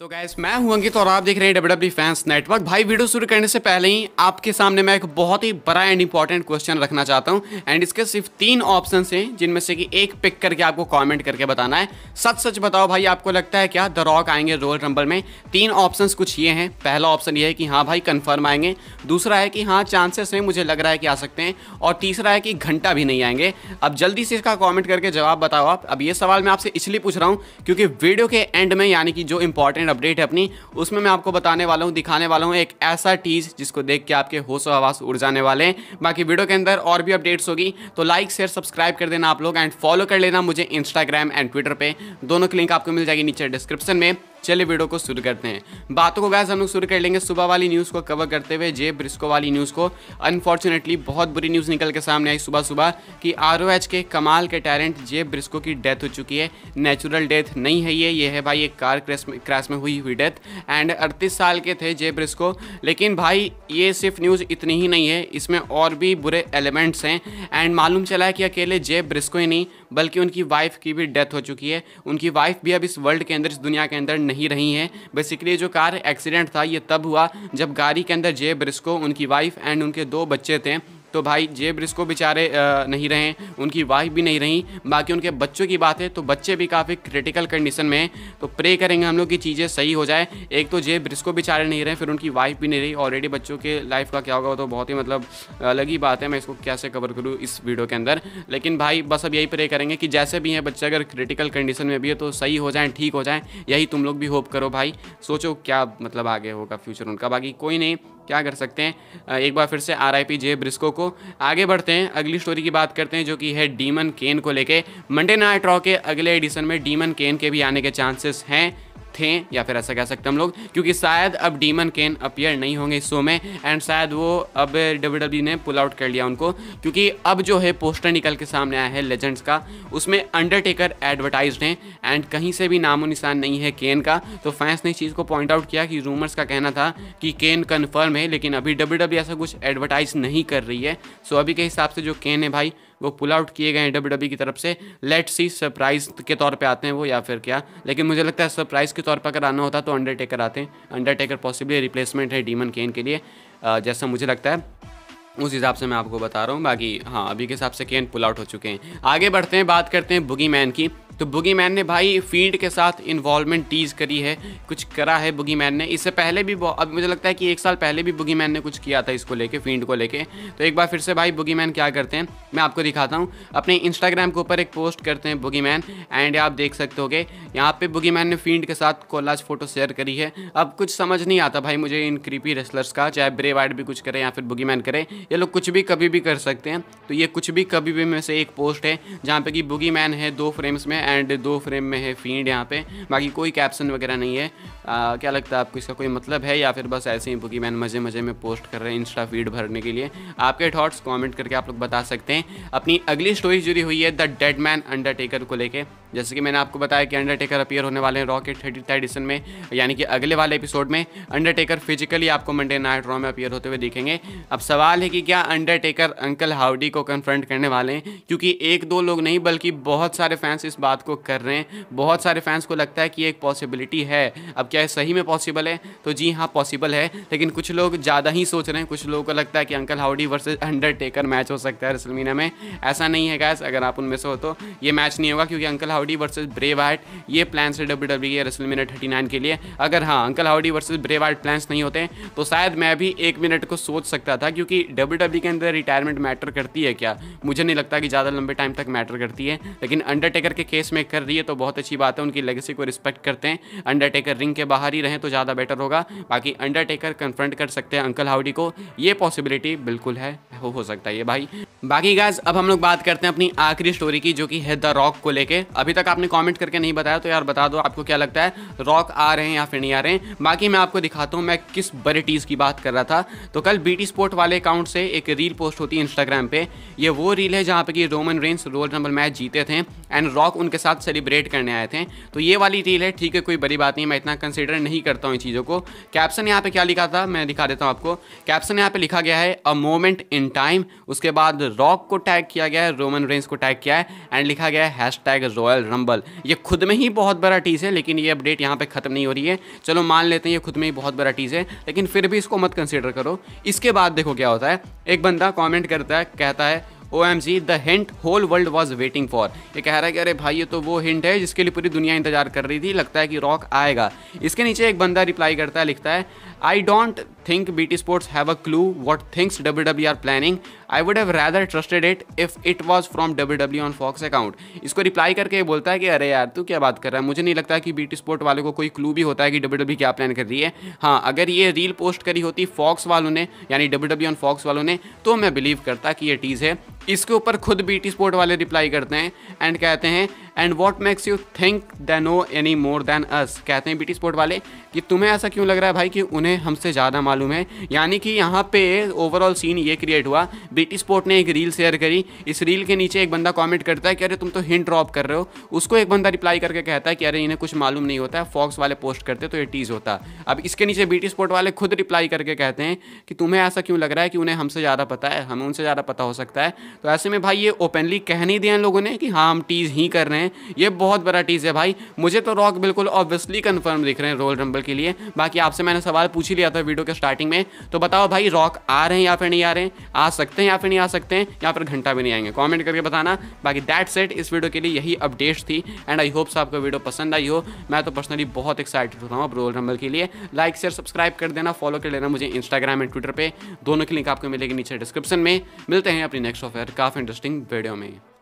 तो गैस मैं हूं अंकित और आप देख रहे हैं डब्ल्यू डब्ल्यू फैंस नेटवर्क भाई वीडियो शुरू करने से पहले ही आपके सामने मैं एक बहुत ही बड़ा एंड इंपॉर्टेंट क्वेश्चन रखना चाहता हूं एंड इसके सिर्फ तीन ऑप्शन हैं जिनमें से कि एक पिक करके आपको कमेंट करके बताना है सच सच बताओ भाई आपको लगता है क्या द रॉक आएंगे रोयल रंबल में तीन ऑप्शन कुछ ये हैं पहला ऑप्शन ये है कि हाँ भाई कन्फर्म आएंगे दूसरा है कि हाँ चांसेस हैं मुझे लग रहा है कि आ सकते हैं और तीसरा है कि घंटा भी नहीं आएंगे अब जल्दी से इसका कॉमेंट करके जवाब बताओ आप अब ये सवाल मैं आपसे इसलिए पूछ रहा हूँ क्योंकि वीडियो के एंड में यानी कि जो इंपॉर्टेंट इंपॉर्टेंट अपडेट है अपनी उसमें मैं आपको बताने वाला हूँ दिखाने वाला हूँ एक ऐसा टीज जिसको देख के आपके होशो आवास उड़ जाने वाले हैं बाकी वीडियो के अंदर और भी अपडेट्स होगी तो लाइक शेयर सब्सक्राइब कर देना आप लोग एंड फॉलो कर लेना मुझे इंस्टाग्राम एंड ट्विटर पर दोनों की लिंक आपको मिल जाएगी नीचे डिस्क्रिप्शन में चलिए वीडियो को शुरू करते हैं बातों को गैस हम लोग शुरू कर लेंगे सुबह वाली न्यूज़ को कवर करते हुए जे ब्रिस्को वाली न्यूज़ को अनफॉर्चुनेटली बहुत बुरी न्यूज़ निकल के सामने आई सुबह सुबह कि आर के कमाल के टैलेंट जे ब्रिस्को की डेथ हो चुकी है नेचुरल डेथ नहीं है ये ये है भाई एक कार क्रैश में क्रैश में हुई हुई डेथ एंड अड़तीस साल के थे जे ब्रिस्को लेकिन भाई ये सिर्फ न्यूज़ इतनी ही नहीं है इसमें और भी बुरे एलिमेंट्स हैं एंड मालूम चला है कि अकेले जे ब्रिस्को ही नहीं बल्कि उनकी वाइफ की भी डेथ हो चुकी है उनकी वाइफ भी अब इस वर्ल्ड के अंदर इस दुनिया के अंदर नहीं नहीं रही हैं बेसिकली जो कार एक्सीडेंट था ये तब हुआ जब गाड़ी के अंदर जे ब्रिस्को उनकी वाइफ एंड उनके दो बच्चे थे तो भाई जेब रिस्क को बेचारे नहीं रहे उनकी वाइफ भी नहीं रही बाकी उनके बच्चों की बात है तो बच्चे भी काफ़ी क्रिटिकल कंडीशन में हैं तो प्रे करेंगे हम लोग की चीज़ें सही हो जाए एक तो जेब रिस्क को बेचारे नहीं रहे फिर उनकी वाइफ भी नहीं रही ऑलरेडी बच्चों के लाइफ का क्या होगा तो बहुत ही मतलब अलग ही बात है मैं इसको कैसे कवर करूँ इस वीडियो के अंदर लेकिन भाई बस अब यही प्रे करेंगे कि जैसे भी हैं बच्चे अगर क्रिटिकल कंडीशन में भी है तो सही हो जाए ठीक हो जाए यही तुम लोग भी होप करो भाई सोचो क्या मतलब आगे होगा फ्यूचर उनका बाकी कोई नहीं क्या कर सकते हैं एक बार फिर से R I P J Brisco को आगे बढ़ते हैं अगली स्टोरी की बात करते हैं जो कि है डीमन केन को लेके मंडे नाइट रॉ के अगले एडिशन में डीमन केन के भी आने के चांसेस हैं थे या फिर ऐसा कह सकते हम लोग क्योंकि शायद अब डीमन केन अपियर नहीं होंगे इस शो में एंड शायद वो अब डब्ल्यू e ने पुल आउट कर लिया उनको क्योंकि अब जो है पोस्टर निकल के सामने आया है लेजेंड्स का उसमें अंडरटेकर एडवर्टाइज हैं एंड कहीं से भी नामो निशान नहीं है केन का तो फैंस ने इस चीज़ को पॉइंट आउट किया कि रूमर्स का कहना था कि केन कन्फर्म है लेकिन अभी डब्ल्यू e ऐसा कुछ एडवर्टाइज नहीं कर रही है सो अभी के हिसाब से जो केन है भाई वो पुल आउट किए गए हैं डब्ल्यू e की तरफ से लेट सी सरप्राइज के तौर पर आते हैं वो या फिर क्या लेकिन मुझे लगता है सरप्राइज के तौर पर अगर आना होता तो अंडरटेकर आते हैं अंडरटेकर पॉसिबली रिप्लेसमेंट है डीमन केन के लिए जैसा मुझे लगता है उस हिसाब से मैं आपको बता रहा हूँ बाकी हाँ अभी के हिसाब से केन पुल आउट हो चुके हैं आगे बढ़ते हैं बात करते हैं बुगी मैन की तो बुगी मैन ने भाई फील्ड के साथ इन्वॉलमेंट टीज करी है कुछ करा है बुगी मैन ने इससे पहले भी अब मुझे लगता है कि एक साल पहले भी बुगी मैन ने कुछ किया था इसको लेके फील्ड को लेके तो एक बार फिर से भाई बुगी मैन क्या करते हैं मैं आपको दिखाता हूँ अपने इंस्टाग्राम के ऊपर एक पोस्ट करते हैं बुगी मैन एंड आप देख सकते हो यहाँ पे बुगी मैन ने फील्ड के साथ कोलाज फोटो शेयर करी है अब कुछ समझ नहीं आता भाई मुझे इन क्रीपी रेस्लर्स का चाहे ब्रे वाइड भी कुछ करे या फिर बुगी मैन करे ये लोग कुछ भी कभी भी कर सकते हैं तो ये कुछ भी कभी भी में से एक पोस्ट है जहाँ पे कि बुगी मैन है दो फ्रेम्स में एंड दो फ्रेम में है फीड यहाँ पे बाकी कोई कैप्शन वगैरह नहीं है आ, क्या लगता है आपको इसका कोई मतलब है या फिर बस ऐसे ही बुकी मैन मज़े मज़े में पोस्ट कर रहे हैं इंस्टा फीड भरने के लिए आपके थॉट्स कमेंट करके आप लोग बता सकते हैं अपनी अगली स्टोरी जुड़ी हुई है द डेड मैन अंडरटेकर को लेके जैसे कि मैंने आपको बताया कि अंडरटेकर अपियर होने वाले हैं रॉकेट थर्टी एडिशन में यानी कि अगले वाले एपिसोड में अंडरटेकर फिजिकली आपको मंडे नाइट रॉ में अपियर होते हुए देखेंगे अब सवाल है कि क्या अंडरटेकर अंकल हाउडी को कन्फ्रंट करने वाले हैं क्योंकि एक दो लोग नहीं बल्कि बहुत सारे फैंस इस बात को कर रहे हैं बहुत सारे फैंस को लगता है कि एक पॉसिबिलिटी है अब क्या है सही में पॉसिबल है तो जी हाँ पॉसिबल है लेकिन कुछ लोग ज़्यादा ही सोच रहे हैं कुछ लोगों को लगता है कि Uncle Howdy versus Undertaker match हो सकता है रसलमीना में ऐसा नहीं है गैस अगर आप उनमें से हो तो ये मैच नहीं होगा क्योंकि Uncle Howdy versus Bray Wyatt ये प्लान्स है डब्ल्यू डब्ल्यू के रसलमीना थर्टी नाइन के लिए अगर हाँ Uncle Howdy versus Bray Wyatt plans नहीं होते तो शायद मैं भी एक मिनट को सोच सकता था क्योंकि डब्ल्यू डब्ल्यू e के अंदर रिटायरमेंट मैटर करती है क्या मुझे नहीं लगता कि ज़्यादा लंबे टाइम तक मैटर करती है लेकिन अंडरटेकर के केस में कर रही है तो बहुत अच्छी बात है उनकी लेगेसी को रिस्पेक्ट करते हैं अंडरटेकर रिंग के के बाहर ही रहें तो ज़्यादा बेटर होगा बाकी अंडरटेकर कन्फ्रंट कर सकते हैं अंकल हाउडी को ये पॉसिबिलिटी बिल्कुल है हो, हो सकता है ये भाई बाकी गैस अब हम लोग बात करते हैं अपनी आखिरी स्टोरी की जो कि है द रॉक को लेके अभी तक आपने कमेंट करके नहीं बताया तो यार बता दो आपको क्या लगता है रॉक आ रहे हैं या फिर नहीं आ रहे हैं बाकी मैं आपको दिखाता हूँ मैं किस बड़े टीज़ की बात कर रहा था तो कल बीटी स्पोर्ट वाले अकाउंट से एक रील पोस्ट होती है इंस्टाग्राम पर ये वो रील है जहाँ पे कि Roman Reigns roll number match जीते थे एंड रॉक उनके साथ सेलिब्रेट करने आए थे तो ये वाली रील है ठीक है कोई बड़ी बात नहीं मैं इतना कंसिडर नहीं करता हूँ इन चीज़ों को कैप्शन यहाँ पे क्या लिखा था मैं दिखा देता हूँ आपको कैप्शन यहाँ पे लिखा गया है अ मोमेंट इन टाइम उसके बाद रॉक को टैग किया गया है रोमन रेंस को टैग किया है एंड लिखा गया है हैश टैग रॉयल रंबल ये खुद में ही बहुत बड़ा टीज़ है लेकिन ये अपडेट यहाँ पर ख़त्म नहीं हो रही है चलो मान लेते हैं ये खुद में ही बहुत बड़ा टीज़ है लेकिन फिर भी इसको मत कंसिडर करो इसके बाद देखो क्या होता है एक बंदा कॉमेंट करता है कहता है O M G the hint whole world was waiting for ये कह रहा है कि अरे भाई ये तो वो हिंट है जिसके लिए पूरी दुनिया इंतजार कर रही थी लगता है कि रॉक आएगा इसके नीचे एक बंदा रिप्लाई करता है लिखता है I don't think B T Sports have a clue what things W W are planning I would have rather trusted it if it was from W W on Fox account इसको reply करके बोलता है कि अरे यार तू क्या बात कर रहा है मुझे नहीं लगता कि बीटी स्पोर्ट वाले को कोई क्लू भी होता है कि डब्ल्यू डब्ल्यू e क्या प्लान कर रही है हाँ अगर ये रील पोस्ट करी होती फॉक्स वालों ने यानी डब्ल्यू डब्ल्यू ऑन फॉक्स वालों ने तो मैं बिलीव करता कि ये टीज़ है इसके ऊपर खुद बीटी स्पोर्ट वाले रिप्लाई करते हैं एंड कहते हैं and what makes you think they know any more than us कहते हैं बीटी स्पोर्ट वाले कि तुम्हें ऐसा क्यों लग रहा है भाई कि उन्हें हमसे ज़्यादा मालूम है यानी कि यहाँ पे ओवरऑल सीन ये क्रिएट हुआ बीटी स्पोर्ट ने एक रील शेयर करी इस रील के नीचे एक बंदा कॉमेंट करता है कि अरे तुम तो हिंट ड्रॉप कर रहे हो उसको एक बंदा रिप्लाई करके कहता है कि अरे इन्हें कुछ मालूम नहीं होता है फॉक्स वाले पोस्ट करते तो ये टीज होता अब इसके नीचे बीटी स्पोर्ट वाले खुद रिप्लाई करके कहते हैं कि तुम्हें ऐसा क्यों लग रहा है कि उन्हें हमसे ज़्यादा पता है हमें उनसे ज़्यादा पता हो सकता है तो ऐसे में भाई ये ओपनली कह नहीं दिया इन लोगों ने कि हाँ हम टीज ही कर रहे हैं हैं ये बहुत बड़ा टीज़ है भाई मुझे तो रॉक बिल्कुल ऑब्वियसली कन्फर्म दिख रहे हैं रोल रंबल के लिए बाकी आपसे मैंने सवाल पूछ ही लिया था वीडियो के स्टार्टिंग में तो बताओ भाई रॉक आ रहे हैं या फिर नहीं आ रहे हैं आ सकते हैं या फिर नहीं आ सकते हैं या फिर घंटा भी नहीं आएंगे कॉमेंट करके बताना बाकी दैट सेट इस वीडियो के लिए यही अपडेट थी एंड आई होप्स आपको वीडियो पसंद आई हो मैं तो पर्सनली बहुत एक्साइटेड होता हूँ अब रोल रंबल के लिए लाइक शेयर सब्सक्राइब कर देना फॉलो कर लेना मुझे इंस्टाग्राम एंड ट्विटर पर दोनों की लिंक आपको मिलेगी नीचे डिस्क्रिप्शन में मिलते हैं अपनी नेक्स्ट ऑफ काफ़ी इंटरेस्टिंग वीडियो में